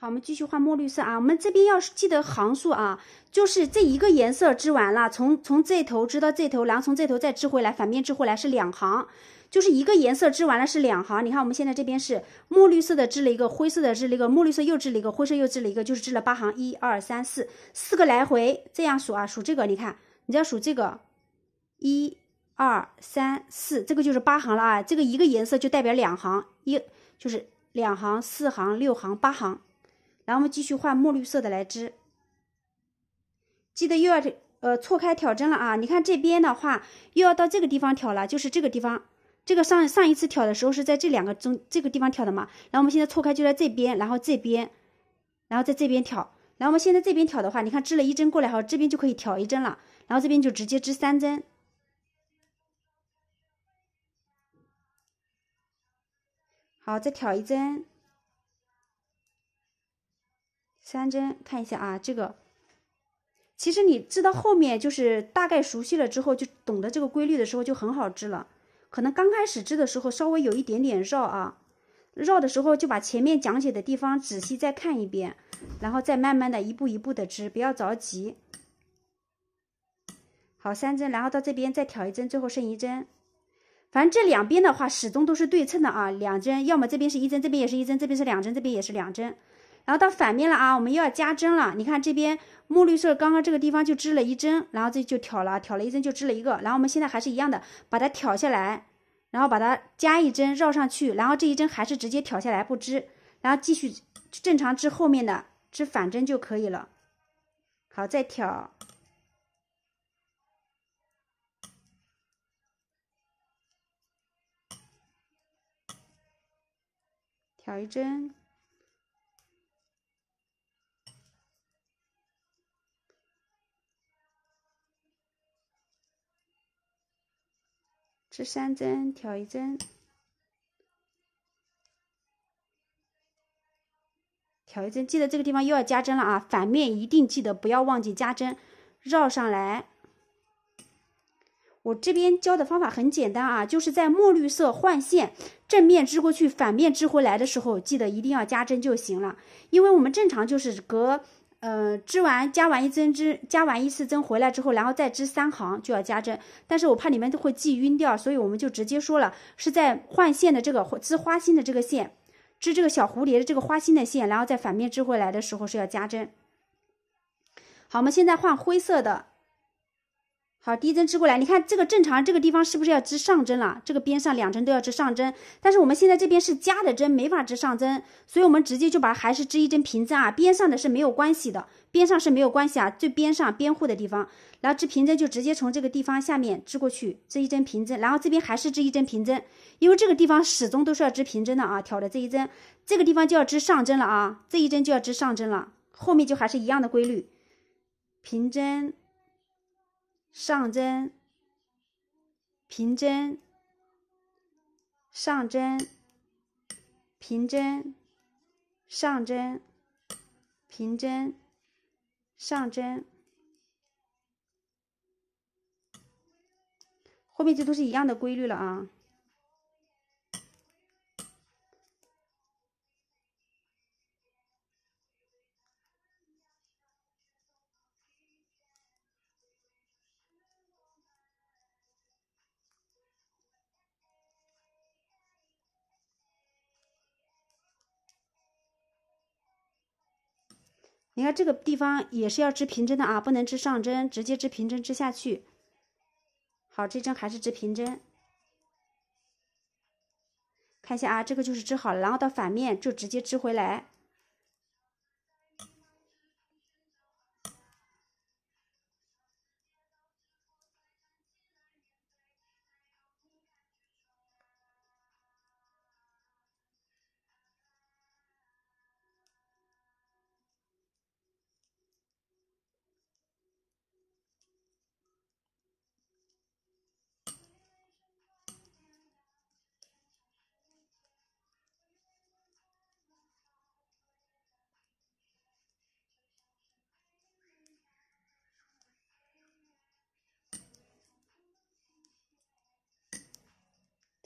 好，我们继续画墨绿色啊。我们这边要是记得行数啊，就是这一个颜色织完了，从从这头织到这头，然后从这头再织回来，反面织回来是两行，就是一个颜色织完了是两行。你看我们现在这边是墨绿色的织了一个，灰色的织了一个墨绿色又织了一个，灰色又织了一个，就是织了八行，一二三四四个来回，这样数啊，数这个，你看，你要数这个，一二三四，这个就是八行了啊。这个一个颜色就代表两行，一就是两行、四行、六行、八行。然后我们继续换墨绿色的来织，记得又要呃错开挑针了啊！你看这边的话又要到这个地方挑了，就是这个地方，这个上上一次挑的时候是在这两个中这个地方挑的嘛。然后我们现在错开就在这边，然后这边，然后在这边挑。然后我们现在这边挑的话，你看织了一针过来后，这边就可以挑一针了，然后这边就直接织三针，好，再挑一针。三针，看一下啊，这个，其实你织到后面就是大概熟悉了之后，就懂得这个规律的时候就很好织了。可能刚开始织的时候稍微有一点点绕啊，绕的时候就把前面讲解的地方仔细再看一遍，然后再慢慢的一步一步的织，不要着急。好，三针，然后到这边再挑一针，最后剩一针。反正这两边的话始终都是对称的啊，两针，要么这边是一针，这边也是一针，这边是两针，这边也是两针。然后到反面了啊，我们又要加针了。你看这边墨绿色，刚刚这个地方就织了一针，然后这就挑了，挑了一针就织了一个。然后我们现在还是一样的，把它挑下来，然后把它加一针绕上去，然后这一针还是直接挑下来不织，然后继续正常织后面的织反针就可以了。好，再挑，挑一针。织三针挑一针，挑一针，记得这个地方又要加针了啊！反面一定记得不要忘记加针，绕上来。我这边教的方法很简单啊，就是在墨绿色换线，正面织过去，反面织回来的时候，记得一定要加针就行了，因为我们正常就是隔。呃，织完加完一针，织加完一次针回来之后，然后再织三行就要加针。但是我怕你们都会记晕掉，所以我们就直接说了，是在换线的这个织花心的这个线，织这个小蝴蝶的这个花心的线，然后在反面织回来的时候是要加针。好，我们现在换灰色的。好，第一针织过来，你看这个正常，这个地方是不是要织上针了？这个边上两针都要织上针，但是我们现在这边是加的针，没法织上针，所以我们直接就把还是织一针平针啊，边上的是没有关系的，边上是没有关系啊，最边上边护的地方，然后织平针就直接从这个地方下面织过去，织一针平针，然后这边还是织一针平针，因为这个地方始终都是要织平针的啊，挑的这一针，这个地方就要织上针了啊，这一针就要织上针了，后面就还是一样的规律，平针。上针，平针，上针，平针，上针，平针，上针，后面这都是一样的规律了啊。你看这个地方也是要织平针的啊，不能织上针，直接织平针织下去。好，这针还是织平针，看一下啊，这个就是织好了，然后到反面就直接织回来。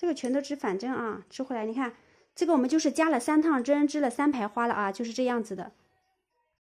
这个全都织反针啊，织回来你看，这个我们就是加了三趟针织了三排花了啊，就是这样子的。